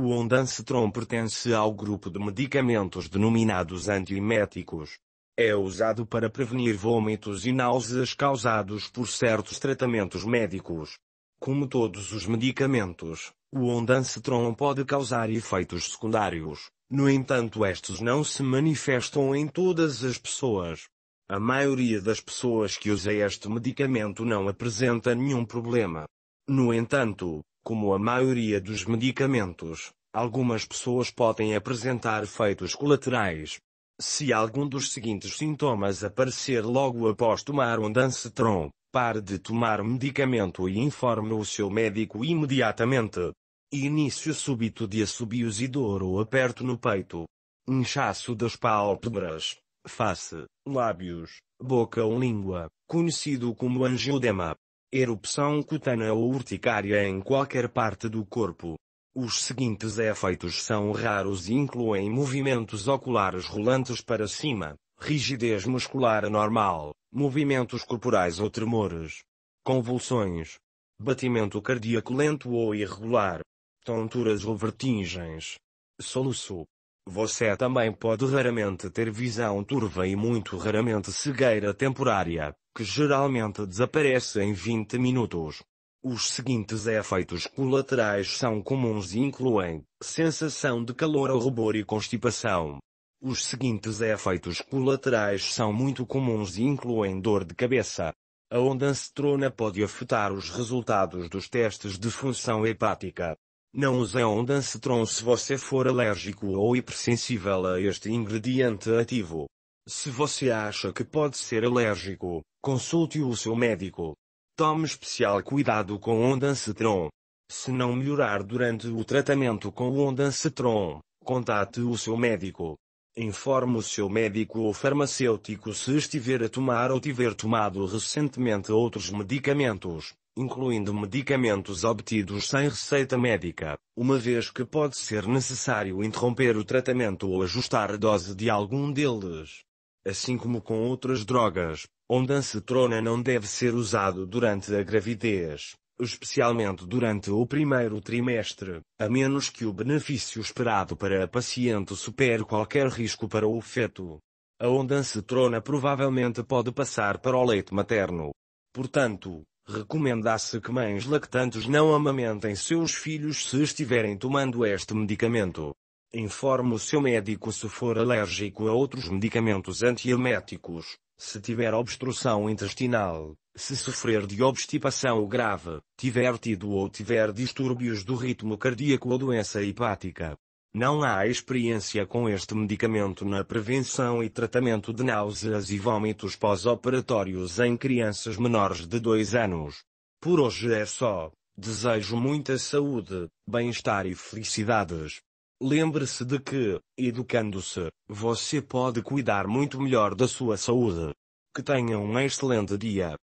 O ondansetron pertence ao grupo de medicamentos denominados antieméticos. É usado para prevenir vômitos e náuseas causados por certos tratamentos médicos. Como todos os medicamentos, o ondansetron pode causar efeitos secundários, no entanto estes não se manifestam em todas as pessoas. A maioria das pessoas que usa este medicamento não apresenta nenhum problema. No entanto, como a maioria dos medicamentos, algumas pessoas podem apresentar efeitos colaterais. Se algum dos seguintes sintomas aparecer logo após tomar um Dancetron, pare de tomar medicamento e informe o seu médico imediatamente. Início súbito de assobios e dor ou aperto no peito. Inchaço das pálpebras, face, lábios, boca ou língua, conhecido como angiodema erupção cutânea ou urticária em qualquer parte do corpo. Os seguintes efeitos são raros e incluem movimentos oculares rolantes para cima, rigidez muscular anormal, movimentos corporais ou tremores, convulsões, batimento cardíaco lento ou irregular, tonturas ou vertigens, soluço, você também pode raramente ter visão turva e muito raramente cegueira temporária, que geralmente desaparece em 20 minutos. Os seguintes efeitos colaterais são comuns e incluem sensação de calor ou rubor e constipação. Os seguintes efeitos colaterais são muito comuns e incluem dor de cabeça. A onda pode afetar os resultados dos testes de função hepática. Não use ondansetron se você for alérgico ou hipersensível a este ingrediente ativo. Se você acha que pode ser alérgico, consulte o seu médico. Tome especial cuidado com ondansetron. Se não melhorar durante o tratamento com ondansetron, contate o seu médico. Informe o seu médico ou farmacêutico se estiver a tomar ou tiver tomado recentemente outros medicamentos, incluindo medicamentos obtidos sem receita médica, uma vez que pode ser necessário interromper o tratamento ou ajustar a dose de algum deles. Assim como com outras drogas, onde não deve ser usado durante a gravidez, especialmente durante o primeiro trimestre, a menos que o benefício esperado para a paciente supere qualquer risco para o feto. A ondansetrona provavelmente pode passar para o leite materno. Portanto, Recomenda-se que mães lactantes não amamentem seus filhos se estiverem tomando este medicamento. Informe o seu médico se for alérgico a outros medicamentos antieméticos, se tiver obstrução intestinal, se sofrer de obstipação grave, tiver tido ou tiver distúrbios do ritmo cardíaco ou doença hepática. Não há experiência com este medicamento na prevenção e tratamento de náuseas e vômitos pós-operatórios em crianças menores de 2 anos. Por hoje é só. Desejo muita saúde, bem-estar e felicidades. Lembre-se de que, educando-se, você pode cuidar muito melhor da sua saúde. Que tenha um excelente dia.